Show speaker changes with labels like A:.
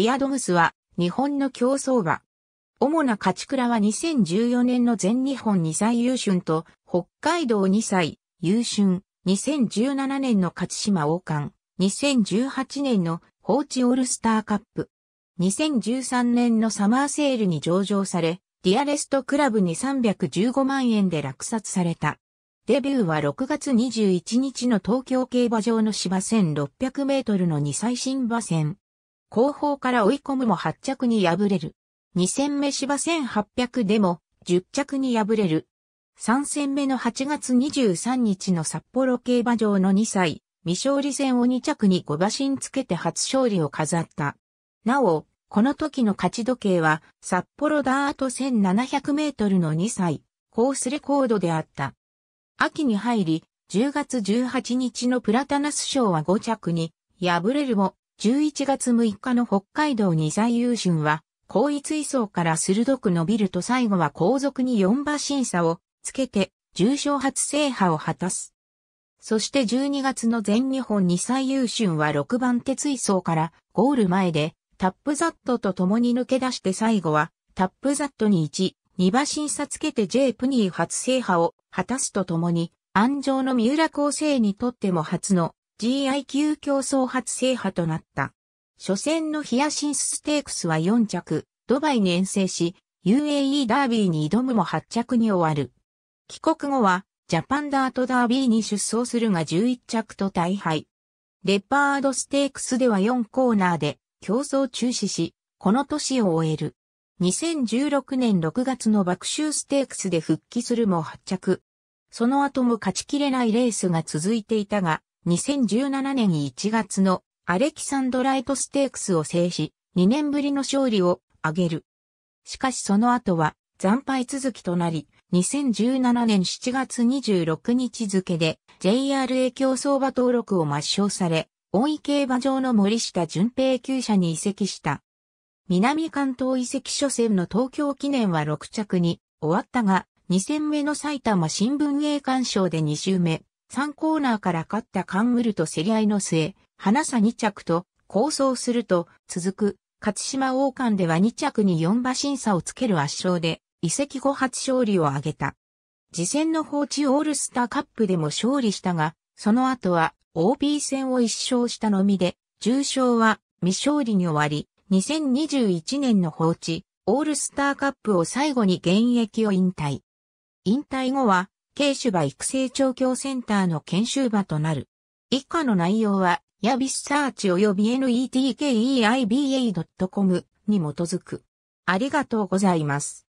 A: ディアドグスは日本の競争馬。主な勝ち倉は2014年の全日本2歳優春と北海道2歳優春、2017年の勝島王冠、2018年の放置オールスターカップ。2013年のサマーセールに上場され、ディアレストクラブに315万円で落札された。デビューは6月21日の東京競馬場の芝1600メートルの2最新馬戦。後方から追い込むも8着に敗れる。2戦目芝1800でも10着に敗れる。3戦目の8月23日の札幌競馬場の2歳、未勝利戦を2着に5馬身つけて初勝利を飾った。なお、この時の勝ち時計は札幌ダート1700メートルの2歳、コースレコードであった。秋に入り、10月18日のプラタナス賞は5着に、敗れるも、11月6日の北海道二歳優春は、後位追走から鋭く伸びると最後は後続に4馬審査をつけて、重賞初制覇を果たす。そして12月の全日本二歳優春は6番手追走からゴール前で、タップザットと共に抜け出して最後は、タップザットに1、2馬審査つけて J プニー初制覇を果たすと共に、安城の三浦厚生にとっても初の GIQ 競争初制覇となった。初戦のヒアシンスステークスは4着、ドバイに遠征し、UAE ダービーに挑むも8着に終わる。帰国後は、ジャパンダートダービーに出走するが11着と大敗。レパードステークスでは4コーナーで競争中止し、この年を終える。2016年6月の爆臭ステークスで復帰するも発着。その後も勝ちきれないレースが続いていたが、2017年1月のアレキサンドライトステークスを制し、2年ぶりの勝利を挙げる。しかしその後は惨敗続きとなり、2017年7月26日付で JRA 競争馬登録を抹消され、大井競馬場の森下淳平厩舎に移籍した。南関東移籍初戦の東京記念は6着に終わったが、2戦目の埼玉新聞映画賞で2周目、3コーナーから勝ったカンウルと競り合いの末、花差2着と構想すると続く勝島王冠では2着に4馬審査をつける圧勝で、移籍後初勝利を挙げた。次戦の放置オールスターカップでも勝利したが、その後は OB 戦を1勝したのみで、重賞は未勝利に終わり、2021年の放置オールスターカップを最後に現役を引退。引退後は軽種馬育成調教センターの研修馬となる。以下の内容は、ヤビスサーチ及び netkeiba.com に基づく。ありがとうございます。